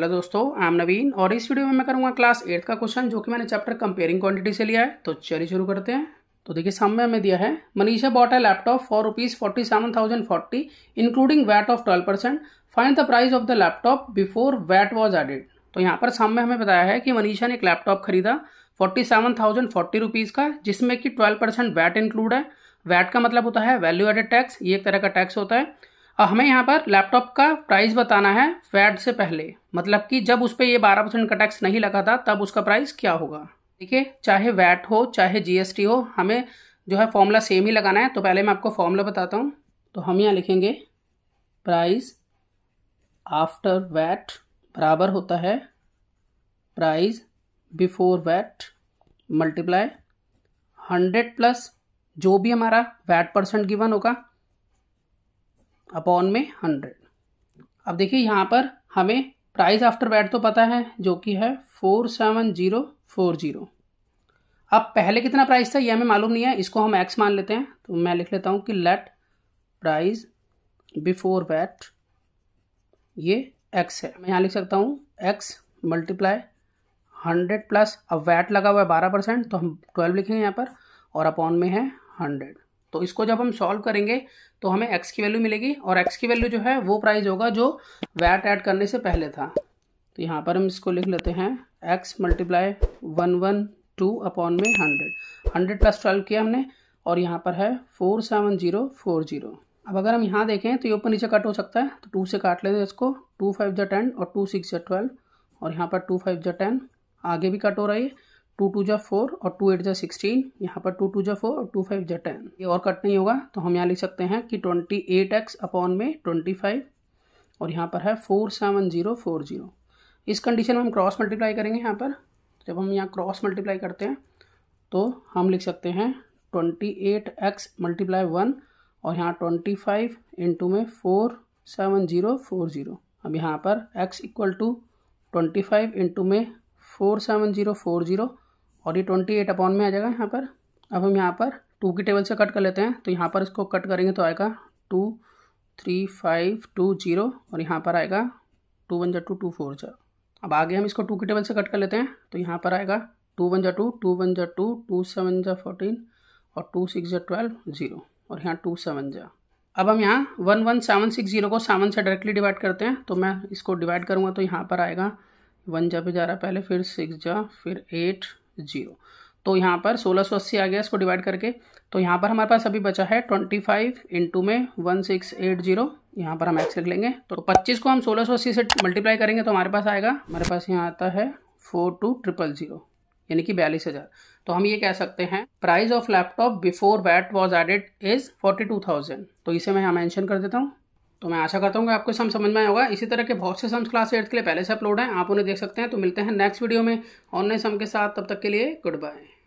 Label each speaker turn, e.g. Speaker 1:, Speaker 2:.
Speaker 1: hello दोस्तों I am नवीन और इस वीडियो में मैं करूंगा क्लास एट्थ का क्वेश्चन जो कि मैंने चैप्टर कंपेयरिंग क्वांटिटी से लिया है तो चलिए शुरू करते हैं तो देखिए सामने हमें दिया है मनीषा बॉट है laptop for rupees forty seven thousand forty including VAT of twelve percent find the price of the laptop before VAT was added तो यहाँ पर सामने हमें बताया है कि मनीषा ने एक लैपटॉप खरीदा forty seven thousand forty rupees का जिसमें कि ट्वेल्व परसेंट वैट इंक्लूड है वैट का मतलब होता है वैल्यू एडेड टैक्स ये एक तरह का टैक्स होता है हमें यहाँ पर लैपटॉप का प्राइस बताना है फैट से पहले मतलब कि जब उस पर ये बारह परसेंट का टैक्स नहीं लगा था तब उसका प्राइस क्या होगा ठीक है चाहे वैट हो चाहे जीएसटी हो हमें जो है फॉर्मूला सेम ही लगाना है तो पहले मैं आपको फॉर्मूला बताता हूँ तो हम यहाँ लिखेंगे प्राइस आफ्टर वैट बराबर होता है price before VAT multiply hundred plus जो भी हमारा वैट परसेंट गिवन होगा अपॉन में हंड्रेड अब देखिए यहाँ पर हमें प्राइस आफ्टर वैट तो पता है जो कि है four seven zero four zero अब पहले कितना प्राइस था ये हमें मालूम नहीं है इसको हम एक्स मान लेते हैं तो मैं लिख लेता हूँ कि लेट प्राइस बिफोर वैट ये एक्स है मैं यहाँ लिख सकता हूँ एक्स मल्टीप्लाई हंड्रेड प्लस अब वैट लगा हुआ है बारह परसेंट तो हम ट्वेल्व लिखेंगे यहाँ पर और अपॉन में है हंड्रेड तो इसको जब हम सॉल्व करेंगे तो हमें एक्स की वैल्यू मिलेगी और एक्स की वैल्यू जो है वो प्राइस होगा जो वैट ऐड करने से पहले था तो यहाँ पर हम इसको लिख लेते हैं X multiply one one two upon में हंड्रेड हंड्रेड प्लस ट्वेल्व किया हमने और यहाँ पर है four seven zero four zero अब अगर हम यहाँ देखें तो ये ऊपर नीचे कट हो सकता है तो टू से काट लेते हैं इसको टू फाइव जो टेन और टू सिक्स जो ट्वेल्व और यहाँ पर टू फाइव जो टेन आगे भी कट हो रही है टू टू जा फोर और टू एट जा सिक्सटीन यहाँ पर टू टू जा फोर और टू फाइव जा टेन ये और कट नहीं होगा तो हम यहाँ लिख सकते हैं कि ट्वेंटी एट एक्स अपॉन में ट्वेंटी फाइव और यहाँ पर है four seven zero four zero इस कंडीशन में हम क्रॉस मल्टीप्लाई करेंगे यहाँ पर जब हम यहाँ क्रॉस मल्टीप्लाई करते हैं तो हम लिख सकते हैं twenty eight X multiply one और यहाँ ट्वेंटी फाइव इंटू में four seven zero four zero अब यहाँ पर X equal to twenty five into में four seven zero four zero और ये ट्वेंटी एट अपॉन में आ जाएगा यहाँ पर अब हम यहाँ पर टू की टेबल से कट कर लेते हैं तो यहाँ पर इसको कट करेंगे तो आएगा two three five two zero और यहाँ पर आएगा टू वन जा टू टू फोर जा अब आगे हम इसको टू की टेबल से कट कर लेते हैं तो यहाँ पर आएगा टू वन जा टू टू वन जा टू टू सेवन जा फोर्टीन और टू सिक्स जा ट्वेल्व जीरो और यहाँ टू सेवन जा अब हम यहाँ one one seven six zero को सेवन से डायरेक्टली डिवाइड करते हैं तो मैं इसको डिवाइड करूँगा तो यहाँ पर आएगा वन जा पे जा रहा है पहले फिर सिक्स जा फिर एट जीरो तो यहाँ पर सोलह सौ अस्सी आ गया इसको डिवाइड करके तो यहाँ पर हमारे पास अभी बचा है ट्वेंटी फाइव इंटू में वन सिक्स एट जीरो यहाँ पर हम एक्स लिख लेंगे तो पच्चीस को हम सोलह सौ अस्सी से मल्टीप्लाई करेंगे तो हमारे पास आएगा हमारे पास यहाँ आता है फोर टू ट्रिपल जीरो यानी कि बयालीस हज़ार तो हम ये कह सकते हैं price of laptop before VAT was added is forty two thousand तो इसे मैं यहाँ मैंशन कर देता हूँ तो मैं आशा करता हूँ कि आपको सम समझ में होगा इसी तरह के बहुत से सम्स क्लास एट्थ के लिए पहले से अपलोड हैं आप उन्हें देख सकते हैं तो मिलते हैं नेक्स्ट वीडियो में ऑनलाइन सम के साथ तब तक के लिए गुड बाय